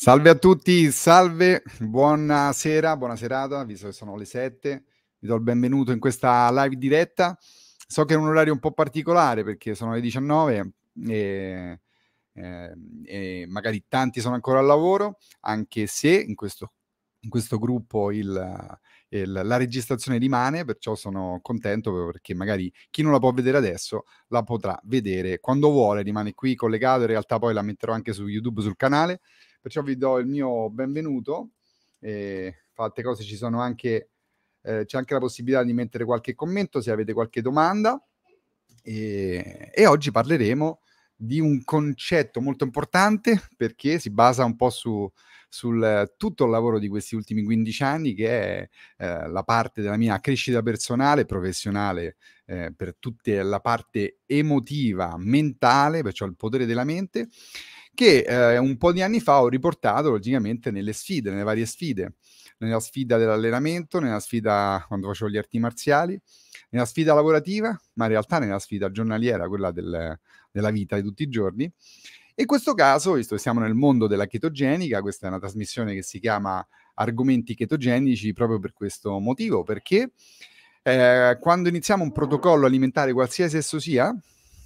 Salve a tutti, salve, buonasera, buona serata, visto che sono le 7, vi do il benvenuto in questa live diretta. So che è un orario un po' particolare perché sono le 19 e, e, eh, e magari tanti sono ancora al lavoro, anche se in questo, in questo gruppo il, il, la registrazione rimane, perciò sono contento perché magari chi non la può vedere adesso la potrà vedere quando vuole, rimane qui collegato, in realtà poi la metterò anche su YouTube sul canale Perciò vi do il mio benvenuto. E, fra cose ci sono anche, eh, c'è anche la possibilità di mettere qualche commento se avete qualche domanda. E, e oggi parleremo di un concetto molto importante perché si basa un po' su, sul tutto il lavoro di questi ultimi 15 anni, che è eh, la parte della mia crescita personale, professionale, eh, per tutta la parte emotiva, mentale, perciò il potere della mente, che eh, un po' di anni fa ho riportato logicamente nelle sfide, nelle varie sfide, nella sfida dell'allenamento, nella sfida quando facevo gli arti marziali, nella sfida lavorativa, ma in realtà nella sfida giornaliera, quella del, della vita di tutti i giorni. E In questo caso, visto che siamo nel mondo della chetogenica, questa è una trasmissione che si chiama Argomenti chetogenici proprio per questo motivo, perché eh, quando iniziamo un protocollo alimentare qualsiasi esso sia,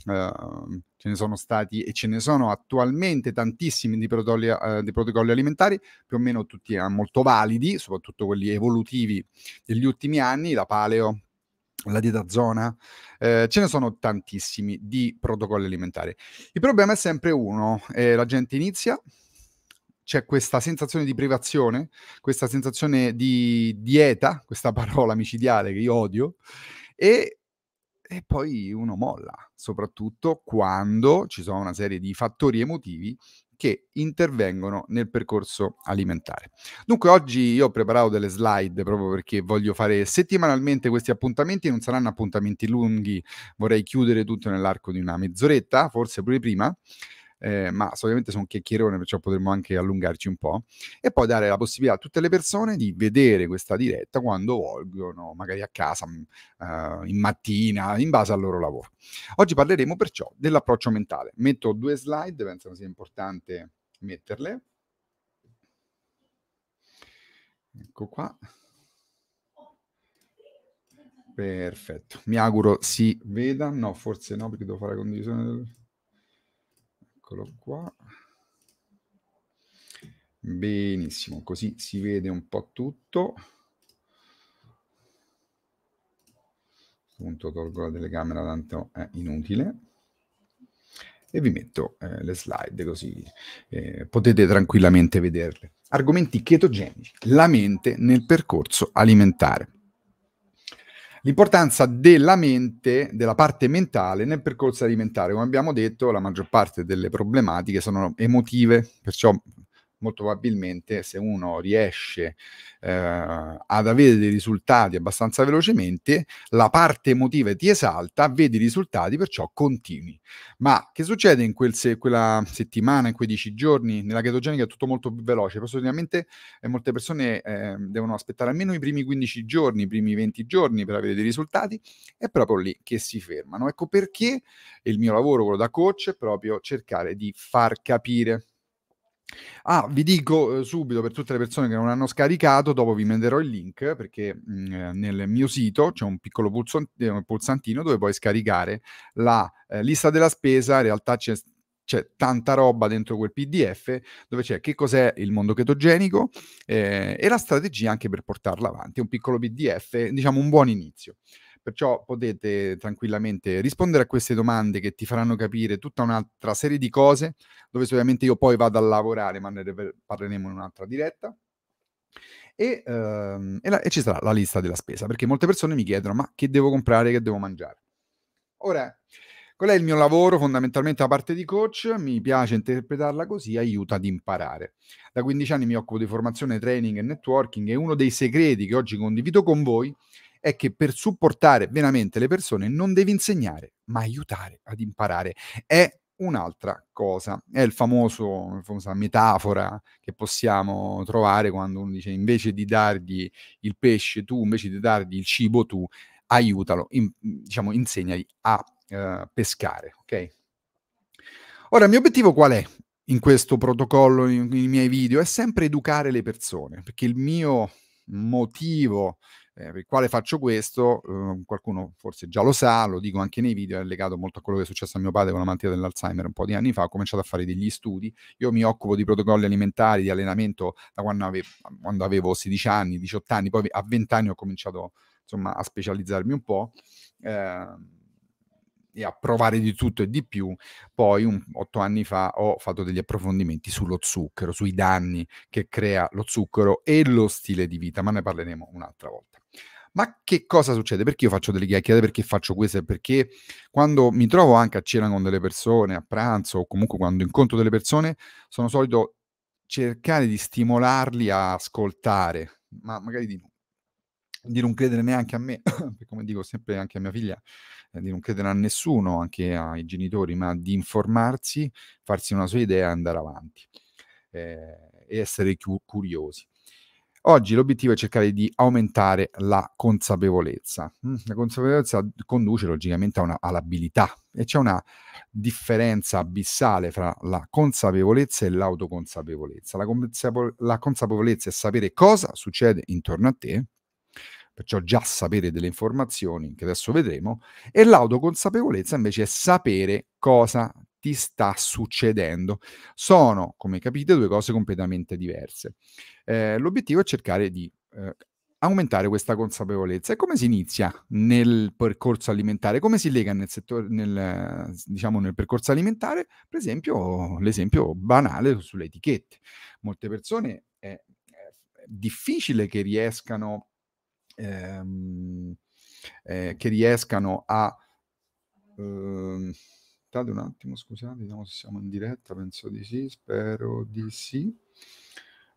Ehm, ce ne sono stati e ce ne sono attualmente tantissimi di protocolli, eh, di protocolli alimentari, più o meno tutti eh, molto validi, soprattutto quelli evolutivi degli ultimi anni, la paleo, la dieta zona, eh, ce ne sono tantissimi di protocolli alimentari. Il problema è sempre uno, eh, la gente inizia, c'è questa sensazione di privazione, questa sensazione di dieta, questa parola micidiale che io odio, e e poi uno molla, soprattutto quando ci sono una serie di fattori emotivi che intervengono nel percorso alimentare. Dunque oggi io ho preparato delle slide proprio perché voglio fare settimanalmente questi appuntamenti, non saranno appuntamenti lunghi, vorrei chiudere tutto nell'arco di una mezz'oretta, forse pure prima eh, ma solitamente sono chiacchierone, perciò potremmo anche allungarci un po', e poi dare la possibilità a tutte le persone di vedere questa diretta quando vogliono, magari a casa, uh, in mattina, in base al loro lavoro. Oggi parleremo perciò dell'approccio mentale. Metto due slide, penso sia importante metterle. Ecco qua. Perfetto, mi auguro si veda. No, forse no, perché devo fare condivisione eccolo qua. Benissimo, così si vede un po' tutto. Appunto, tolgo la telecamera, tanto è inutile. E vi metto eh, le slide così eh, potete tranquillamente vederle. Argomenti chetogenici, la mente nel percorso alimentare. L'importanza della mente, della parte mentale nel percorso alimentare. Come abbiamo detto, la maggior parte delle problematiche sono emotive, perciò molto probabilmente se uno riesce eh, ad avere dei risultati abbastanza velocemente, la parte emotiva ti esalta, vedi i risultati, perciò continui. Ma che succede in quel se- quella settimana, in quei dieci giorni? Nella chetogenica è tutto molto più veloce, però solitamente eh, molte persone eh, devono aspettare almeno i primi 15 giorni, i primi 20 giorni per avere dei risultati, è proprio lì che si fermano. Ecco perché il mio lavoro, quello da coach, è proprio cercare di far capire Ah, vi dico eh, subito per tutte le persone che non hanno scaricato, dopo vi manderò il link perché mh, mm, eh, nel mio sito c'è un piccolo eh, pulsantino dove puoi scaricare la eh, lista della spesa, in realtà c'è, c'è tanta roba dentro quel PDF dove c'è che cos'è il mondo chetogenico eh, e la strategia anche per portarla avanti, un piccolo PDF, diciamo un buon inizio. Perciò potete tranquillamente rispondere a queste domande che ti faranno capire tutta un'altra serie di cose, dove ovviamente io poi vado a lavorare, ma ne parleremo in un'altra diretta. E, ehm, e, la, e, ci sarà la lista della spesa, perché molte persone mi chiedono ma che devo comprare, che devo mangiare. Ora, qual è il mio lavoro? Fondamentalmente la parte di coach, mi piace interpretarla così, aiuta ad imparare. Da 15 anni mi occupo di formazione, training e networking e uno dei segreti che oggi condivido con voi è che per supportare veramente le persone non devi insegnare, ma aiutare ad imparare. È un'altra cosa. È il famoso, la famosa metafora che possiamo trovare quando uno dice invece di dargli il pesce tu, invece di dargli il cibo tu, aiutalo, in, diciamo insegnali a eh, pescare, ok? Ora, il mio obiettivo qual è in questo protocollo, nei miei video? È sempre educare le persone, perché il mio motivo eh, per il quale faccio questo, eh, qualcuno forse già lo sa, lo dico anche nei video, è legato molto a quello che è successo a mio padre con la malattia dell'Alzheimer un po' di anni fa, ho cominciato a fare degli studi, io mi occupo di protocolli alimentari, di allenamento da quando, ave- quando avevo 16 anni, 18 anni, poi a 20 anni ho cominciato insomma a specializzarmi un po'. Eh, e a provare di tutto e di più. Poi, un, otto anni fa, ho fatto degli approfondimenti sullo zucchero, sui danni che crea lo zucchero e lo stile di vita, ma ne parleremo un'altra volta. Ma che cosa succede? Perché io faccio delle chiacchiere? Perché faccio queste? Perché quando mi trovo anche a cena con delle persone, a pranzo o comunque quando incontro delle persone, sono solito cercare di stimolarli a ascoltare, ma magari di di non credere neanche a me, come dico sempre anche a mia figlia, eh, di non credere a nessuno, anche ai genitori, ma di informarsi, farsi una sua idea e andare avanti eh, e essere cu- curiosi. Oggi l'obiettivo è cercare di aumentare la consapevolezza. Mm, la consapevolezza conduce logicamente una, all'abilità e c'è una differenza abissale fra la consapevolezza e l'autoconsapevolezza. La, consapevole- la consapevolezza è sapere cosa succede intorno a te, perciò già sapere delle informazioni che adesso vedremo, e l'autoconsapevolezza invece è sapere cosa ti sta succedendo. Sono, come capite, due cose completamente diverse. Eh, l'obiettivo è cercare di eh, aumentare questa consapevolezza. E come si inizia nel percorso alimentare? Come si lega nel, settore, nel, diciamo, nel percorso alimentare? Per esempio, l'esempio banale sulle etichette. Molte persone è, difficile che riescano ehm, eh, che riescano a... Ehm, un attimo, scusate, vediamo se siamo in diretta, penso di sì, spero di sì.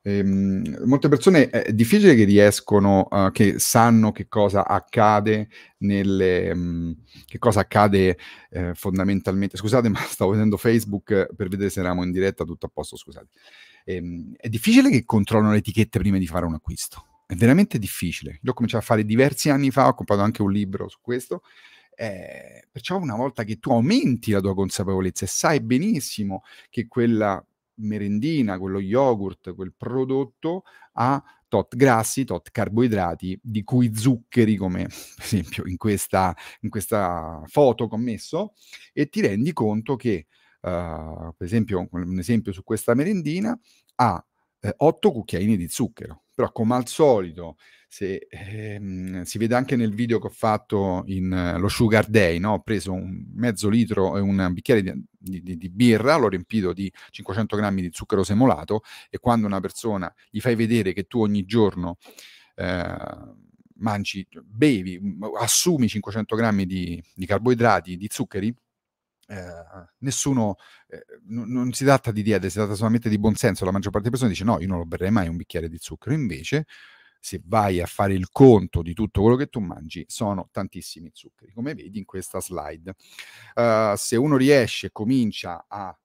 Ehm, molte persone eh, è difficile che riescono, uh, che sanno che cosa accade nelle, um, che cosa accade eh, fondamentalmente. Scusate, ma stavo vedendo Facebook per vedere se eravamo in diretta, tutto a posto, scusate. Ehm, è difficile che controllano le etichette prima di fare un acquisto è veramente difficile. L'ho cominciato a fare diversi anni fa, ho comprato anche un libro su questo. Eh, perciò una volta che tu aumenti la tua consapevolezza e sai benissimo che quella merendina, quello yogurt, quel prodotto ha tot grassi, tot carboidrati, di cui zuccheri, come per esempio in questa, in questa foto che ho messo, e ti rendi conto che, uh, per esempio, un esempio su questa merendina, ha eh, 8 cucchiaini di zucchero. Però come al solito, se, ehm, si vede anche nel video che ho fatto in uh, lo Sugar Day, no? ho preso un mezzo litro e un bicchiere di, di, di, di birra, l'ho riempito di 500 grammi di zucchero semolato e quando una persona gli fai vedere che tu ogni giorno... Eh, mangi, bevi, assumi 500 grammi di, di carboidrati, di zuccheri, eh, nessuno, eh, n- non si tratta di diete, si tratta solamente di buonsenso. La maggior parte delle persone dice no, io non lo berrei mai un bicchiere di zucchero. Invece, se vai a fare il conto di tutto quello che tu mangi, sono tantissimi zuccheri, come vedi in questa slide. Uh, se uno riesce e comincia a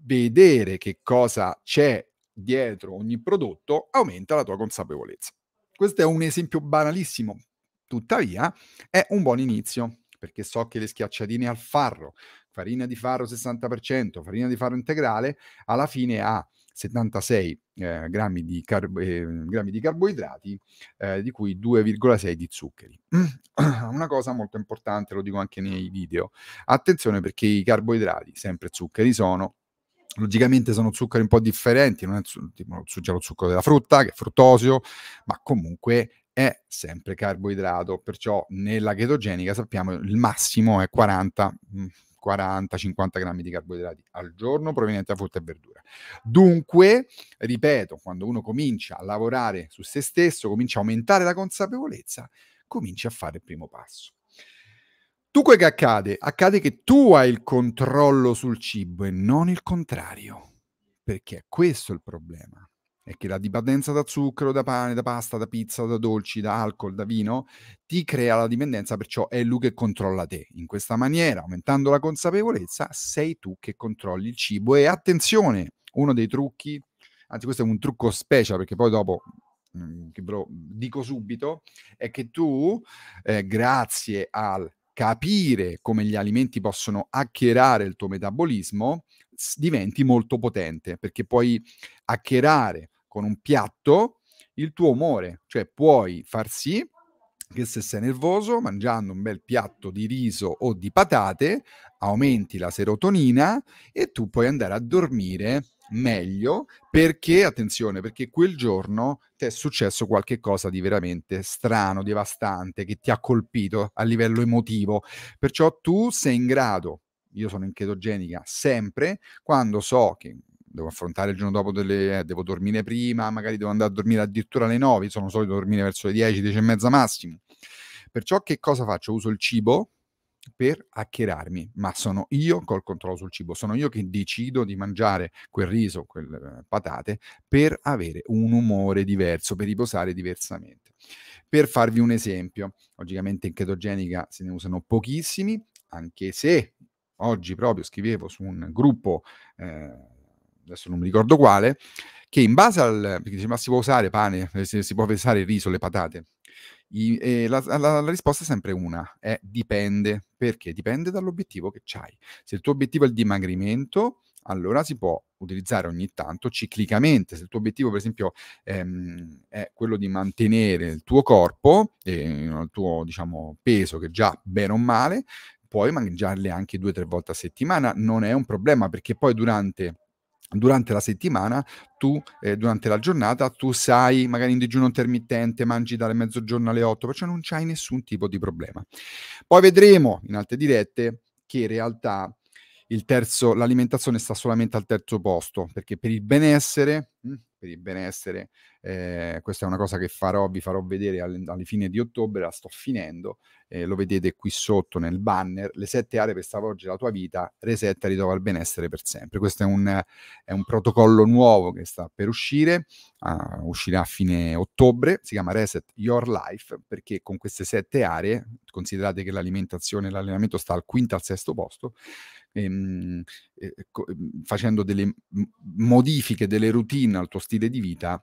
vedere che cosa c'è dietro ogni prodotto, aumenta la tua consapevolezza. Questo è un esempio banalissimo, tuttavia è un buon inizio perché so che le schiacciatine al farro, farina di farro 60%, farina di farro integrale, alla fine ha 76 eh, grammi, di carbo- eh, grammi, di carboidrati, eh, di cui 2,6 di zuccheri. Una cosa molto importante, lo dico anche nei video, attenzione perché i carboidrati, sempre zuccheri, sono logicamente sono zuccheri un po' differenti, non è c'è lo zucchero della frutta che è fruttosio, ma comunque è sempre carboidrato, perciò nella chetogenica sappiamo il massimo è 40, 40-50 mm, grammi di carboidrati al giorno provenienti da frutta e verdura. Dunque, ripeto, quando uno comincia a lavorare su se stesso, comincia a aumentare la consapevolezza, comincia a fare il primo passo. Dunque che accade? Accade che tu hai il controllo sul cibo e non il contrario, perché è questo il problema è che la dipendenza da zucchero, da pane, da pasta, da pizza, da dolci, da alcol, da vino, ti crea la dipendenza, perciò è lui che controlla te. In questa maniera, aumentando la consapevolezza, sei tu che controlli il cibo. E attenzione, uno dei trucchi, anzi questo è un trucco speciale perché poi dopo mh, mm, che bro, dico subito, è che tu, eh, grazie al capire come gli alimenti possono hackerare il tuo metabolismo, diventi molto potente perché puoi hackerare con un piatto il tuo umore, cioè puoi far sì che se sei nervoso, mangiando un bel piatto di riso o di patate, aumenti la serotonina e tu puoi andare a dormire meglio perché, attenzione, perché quel giorno ti è successo qualcosa di veramente strano, devastante, che ti ha colpito a livello emotivo. Perciò tu sei in grado, io sono in chetogenica sempre, quando so che devo affrontare il giorno dopo delle, eh, devo dormire prima, magari devo andare a dormire addirittura alle 9, sono solito dormire verso le 10, 10 e mezza massimo. Perciò che cosa faccio? Uso il cibo per hackerarmi, ma sono io col controllo sul cibo, sono io che decido di mangiare quel riso, quelle eh, patate, per avere un umore diverso, per riposare diversamente. Per farvi un esempio, logicamente in chetogenica se ne usano pochissimi, anche se oggi proprio scrivevo su un gruppo eh, adesso non mi ricordo quale, che in base al... perché dice ma si può usare pane, eh, si può usare il riso, le patate? I, la, la, la, risposta è sempre una, è dipende, perché dipende dall'obiettivo che hai. Se il tuo obiettivo è il dimagrimento, allora si può utilizzare ogni tanto ciclicamente. Se il tuo obiettivo, per esempio, ehm, è quello di mantenere il tuo corpo, e il tuo diciamo, peso, che già bene o male, puoi mangiarle anche due o tre volte a settimana, non è un problema, perché poi durante durante la settimana tu, eh, durante la giornata, tu sai, magari in digiuno intermittente, mangi dalle mezzogiorno alle 8, perciò non c'hai nessun tipo di problema. Poi vedremo in altre dirette che in realtà terzo, l'alimentazione sta solamente al terzo posto, perché per il benessere mm, per il benessere. Eh, questa è una cosa che farò, vi farò vedere alle, alle fine di ottobre, la sto finendo, eh, lo vedete qui sotto nel banner, le sette aree per stravolgere la tua vita, resetta ritrova il benessere per sempre. Questo è un, è un protocollo nuovo che sta per uscire, uh, uscirà a fine ottobre, si chiama Reset Your Life, perché con queste sette aree, considerate che l'alimentazione e l'allenamento sta al quinto al sesto posto, ehm, eh, ehm, facendo delle modifiche, delle routine al tuo stile di vita,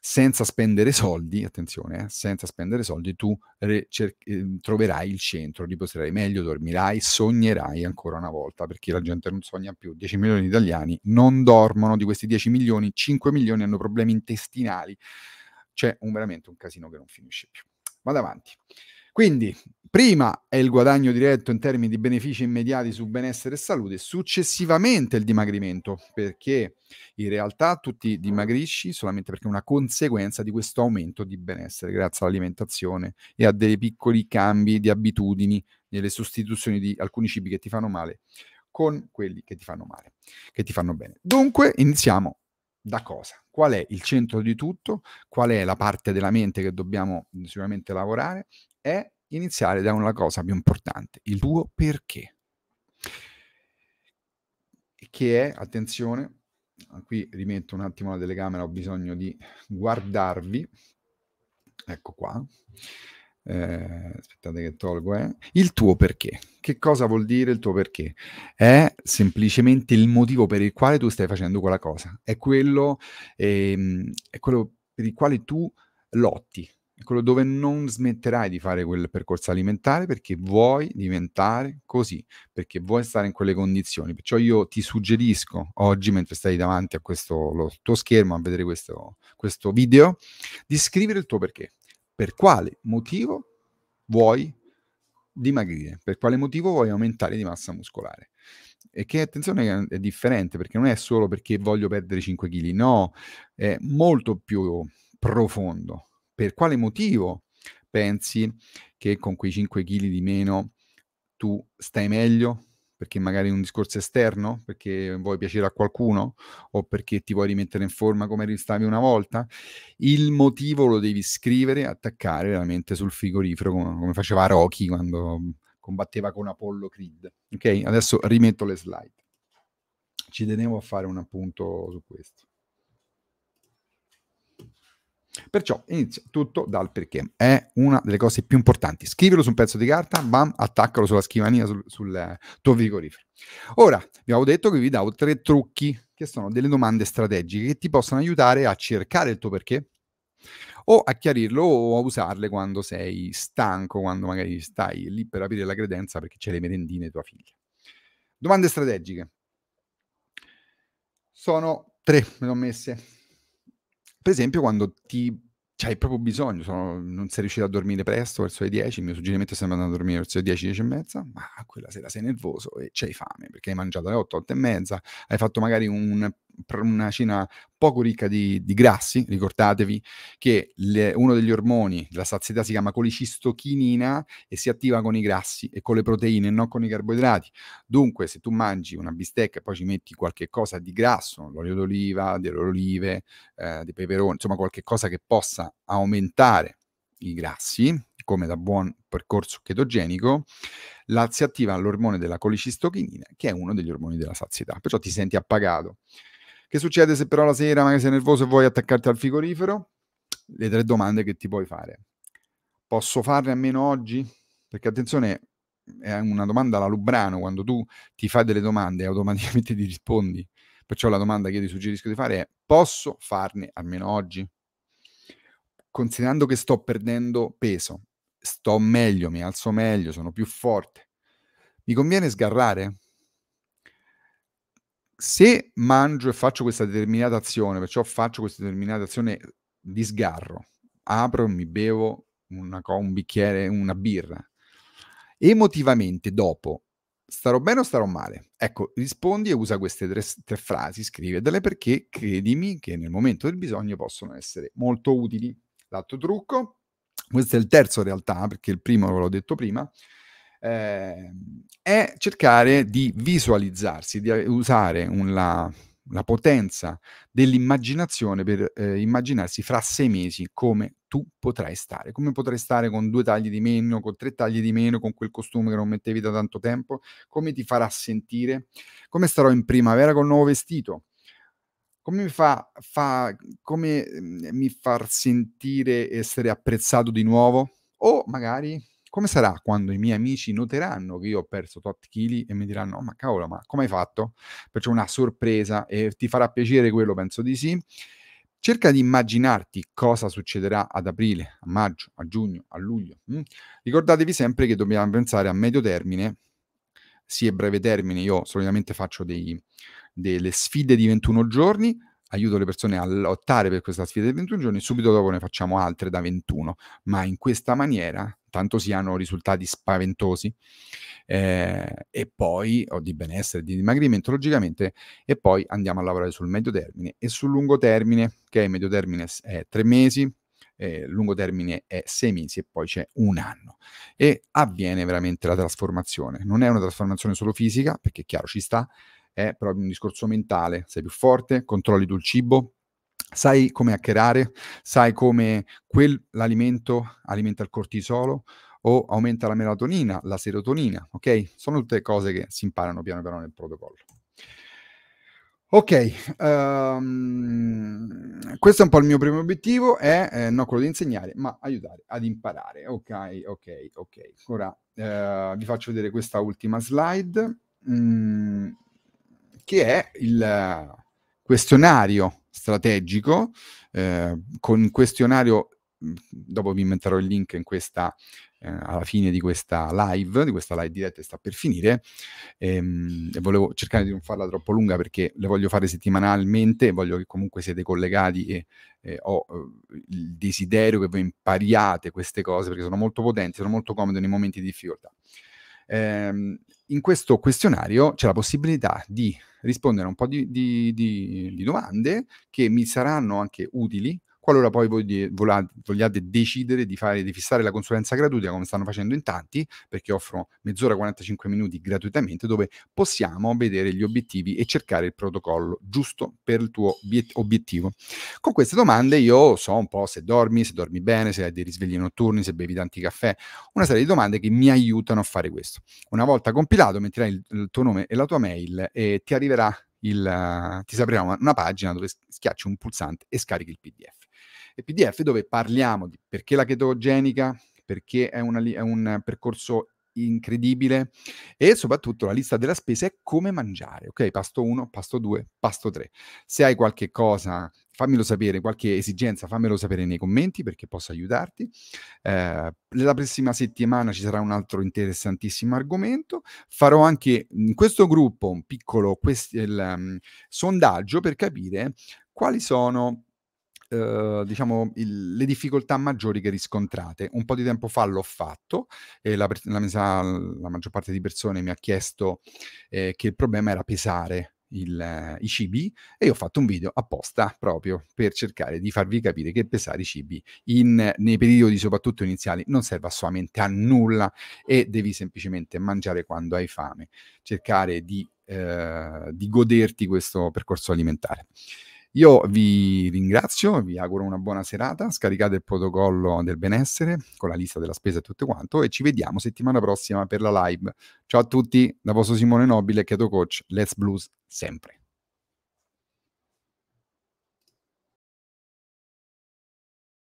senza spendere soldi, attenzione, eh, senza spendere soldi, tu cer- ehm, troverai il centro, riposerai meglio, dormirai, sognerai ancora una volta, perché la gente non sogna più. 10 milioni di italiani non dormono, di questi 10 milioni, 5 milioni hanno problemi intestinali. C'è un, veramente un casino che non finisce più. Vado avanti. Quindi, prima è il guadagno diretto in termini di benefici immediati su benessere e salute, successivamente il dimagrimento, perché in realtà tu dimagrisci solamente perché è una conseguenza di questo aumento di benessere grazie all'alimentazione e a dei piccoli cambi di abitudini, nelle sostituzioni di alcuni cibi che ti fanno male con quelli che ti fanno male, che ti fanno bene. Dunque, iniziamo da cosa? Qual è il centro di tutto? Qual è la parte della mente che dobbiamo sicuramente lavorare? è iniziare da una cosa più importante, il tuo perché. Che è, attenzione, ah, qui rimetto un attimo la telecamera, ho bisogno di guardarvi. Ecco qua. Eh, aspettate che tolgo, eh. il tuo perché. Che cosa vuol dire il tuo perché? È semplicemente il motivo per il quale tu stai facendo quella cosa, è quello, ehm, è quello per il quale tu lotti, quello dove non smetterai di fare quel percorso alimentare perché vuoi diventare così, perché vuoi stare in quelle condizioni. Perciò io ti suggerisco oggi, mentre stai davanti a questo lo, tuo schermo a vedere questo, questo video, di scrivere il tuo perché. Per quale motivo vuoi dimagrire? Per quale motivo vuoi aumentare di massa muscolare? e che attenzione è differente perché non è solo perché voglio perdere 5 kg, no, è molto più profondo per quale motivo pensi che con quei 5 kg di meno tu stai meglio? Perché magari è un discorso esterno, perché vuoi piacere a qualcuno o perché ti vuoi rimettere in forma come stavi una volta? Il motivo lo devi scrivere attaccare veramente sul frigorifero, come, come faceva Rocky quando combatteva con Apollo Creed. Ok, adesso rimetto le slide. Ci tenevo a fare un appunto su questo. Perciò inizia tutto dal perché. È una delle cose più importanti. Scrivilo su un pezzo di carta, bam, attaccalo sulla scrivania, sul, sul eh, tuo frigorifero. Ora, vi avevo detto che vi davo tre trucchi, che sono delle domande strategiche che ti possono aiutare a cercare il tuo perché, o a chiarirlo o a usarle quando sei stanco, quando magari stai lì per aprire la credenza perché c'è le merendine di tua figlia. Domande strategiche. Sono tre, me le ho messe per esempio quando ti c'hai proprio bisogno, sono, non sei riuscito a dormire presto verso le 10, il mio suggerimento è sempre andare a dormire verso le 10, 10 e mezza, ma quella sera sei nervoso e c'hai fame perché hai mangiato alle 8, 8 e mezza, hai fatto magari un una Cina poco ricca di, di grassi, ricordatevi che le, uno degli ormoni della sazietà si chiama colicistochinina e si attiva con i grassi e con le proteine, non con i carboidrati. Dunque, se tu mangi una bistecca e poi ci metti qualche cosa di grasso, l'olio d'oliva, delle olive, eh, dei peperoni, insomma qualche cosa che possa aumentare i grassi, come da buon percorso chetogenico, la, si attiva l'ormone della colicistochinina, che è uno degli ormoni della sazietà, perciò ti senti appagato. Che succede se però la sera magari sei nervoso e vuoi attaccarti al frigorifero? Le tre domande che ti puoi fare. Posso farne a meno oggi? Perché attenzione, è una domanda alla Lubrano, quando tu ti fai delle domande automaticamente ti rispondi. Perciò la domanda che io ti suggerisco di fare è posso farne almeno oggi? Considerando che sto perdendo peso, sto meglio, mi alzo meglio, sono più forte. Mi conviene sgarrare? se mangio e faccio questa determinata azione, perciò faccio questa determinata azione di sgarro, apro e mi bevo una, un bicchiere, una birra, emotivamente dopo starò bene o starò male? Ecco, rispondi e usa queste tre, tre frasi, scrivetele perché credimi che nel momento del bisogno possono essere molto utili. L'altro trucco, questo è il terzo in realtà, perché il primo ve l'ho detto prima, eh, cercare di visualizzarsi, di eh, usare un, la, la potenza dell'immaginazione per eh, immaginarsi fra sei mesi come tu potrai stare, come potrai stare con due tagli di meno, con tre tagli di meno, con quel costume che non mettevi da tanto tempo, come ti farà sentire, come starò in primavera col nuovo vestito, come mi fa, fa come mm, mi far sentire essere apprezzato di nuovo o magari come sarà quando i miei amici noteranno che io ho perso tot chili e mi diranno, ma cavolo, ma come hai fatto? Perciò una sorpresa e ti farà piacere quello, penso di sì. Cerca di immaginarti cosa succederà ad aprile, a maggio, a giugno, a luglio. Mm? Ricordatevi sempre che dobbiamo pensare a medio termine, sì e breve termine. Io solitamente faccio dei, delle sfide di 21 giorni, aiuto le persone a lottare per questa sfida di 21 giorni, subito dopo ne facciamo altre da 21, ma in questa maniera tanto si hanno risultati spaventosi, eh, e poi o di benessere, di dimagrimento logicamente, e poi andiamo a lavorare sul medio termine e sul lungo termine, che il medio termine è tre mesi, eh, lungo termine è sei mesi e poi c'è un anno e avviene veramente la trasformazione. Non è una trasformazione solo fisica, perché chiaro ci sta, è proprio un discorso mentale, sei più forte, controlli tu il cibo, sai come hackerare, sai come quell'alimento alimenta il cortisolo o aumenta la melatonina, la serotonina, ok? Sono tutte cose che si imparano piano piano nel protocollo. Ok, um, questo è un po' il mio primo obiettivo, è eh, non quello di insegnare, ma aiutare ad imparare. Ok, ok, ok. Ora eh, vi faccio vedere questa ultima slide, mh, mm, che è il questionario strategico eh, con un questionario, mm, dopo vi inventerò il link in questa, eh, alla fine di questa live, di questa live diretta sta per finire, ehm, e volevo cercare di non farla troppo lunga perché le voglio fare settimanalmente, voglio che comunque siete collegati e eh, ho il desiderio che voi impariate queste cose perché sono molto potenti, sono molto comode nei momenti di difficoltà. ehm, in questo questionario c'è la possibilità di rispondere a un po' di, di, di, di domande che mi saranno anche utili Qualora poi voi vogliate decidere di, fare, di fissare la consulenza gratuita, come stanno facendo in tanti, perché offrono mezz'ora 45 minuti gratuitamente, dove possiamo vedere gli obiettivi e cercare il protocollo giusto per il tuo obiettivo. Con queste domande io so un po' se dormi, se dormi bene, se hai dei risvegli notturni, se bevi tanti caffè, una serie di domande che mi aiutano a fare questo. Una volta compilato, metterai il, il tuo nome e la tua mail e ti arriverà il, ti si aprirà una, una pagina dove schiacci un pulsante e scarichi il PDF e PDF dove parliamo di perché la chetogenica, perché è, una, è un percorso incredibile e soprattutto la lista della spesa è come mangiare, ok? Pasto 1, pasto 2, pasto 3. Se hai qualche cosa, fammelo sapere, qualche esigenza, fammelo sapere nei commenti perché posso aiutarti. Eh, la prossima settimana ci sarà un altro interessantissimo argomento. Farò anche in questo gruppo un piccolo quest- il, um, sondaggio per capire quali sono Uhm, diciamo, il, le difficoltà maggiori che riscontrate. Un po' di tempo fa l'ho fatto e la, la, mesa, la maggior parte di persone mi ha chiesto eh, che il problema era pesare il, eh, i cibi e io ho fatto un video apposta proprio per cercare di farvi capire che pesare i cibi in, nei periodi soprattutto iniziali non serve assolutamente a nulla e devi semplicemente mangiare quando hai fame, cercare di, eh, di goderti questo percorso alimentare. Io vi ringrazio, vi auguro una buona serata, scaricate il protocollo del benessere con la lista della spesa e tutto quanto e ci vediamo settimana prossima per la live. Ciao a tutti, da vostro Simone Nobile, Keto Coach, Let's Blues sempre.